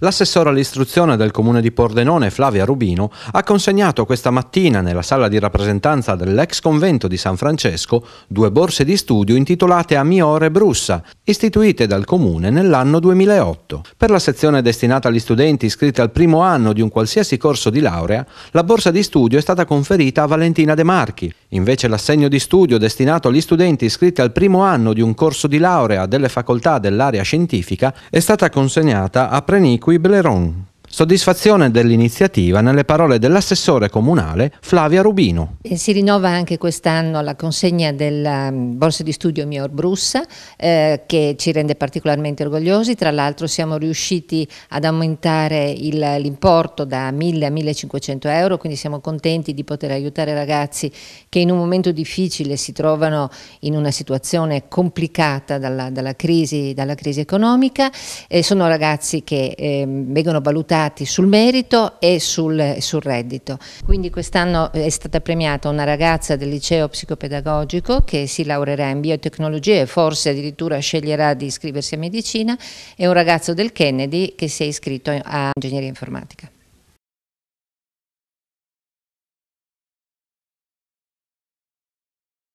L'assessore all'istruzione del comune di Pordenone, Flavia Rubino, ha consegnato questa mattina nella sala di rappresentanza dell'ex convento di San Francesco due borse di studio intitolate a Miore Brussa, istituite dal comune nell'anno 2008. Per la sezione destinata agli studenti iscritti al primo anno di un qualsiasi corso di laurea, la borsa di studio è stata conferita a Valentina De Marchi. Invece l'assegno di studio destinato agli studenti iscritti al primo anno di un corso di laurea delle facoltà dell'area scientifica è stata consegnata a Prenico Cui Beleron. Soddisfazione dell'iniziativa nelle parole dell'assessore comunale Flavia Rubino. Si rinnova anche quest'anno la consegna della um, borsa di studio Mior Brussa eh, che ci rende particolarmente orgogliosi, tra l'altro siamo riusciti ad aumentare l'importo da 1000 a 1500 euro, quindi siamo contenti di poter aiutare ragazzi che in un momento difficile si trovano in una situazione complicata dalla, dalla, crisi, dalla crisi, economica, eh, sono ragazzi che eh, vengono valutati risultati sul merito e sul, sul reddito. Quindi quest'anno eh, è stata premiata una ragazza del liceo psicopedagogico che si laureerà in biotecnologie e forse addirittura sceglierà di iscriversi a medicina e un ragazzo del Kennedy che si è iscritto a ingegneria informatica.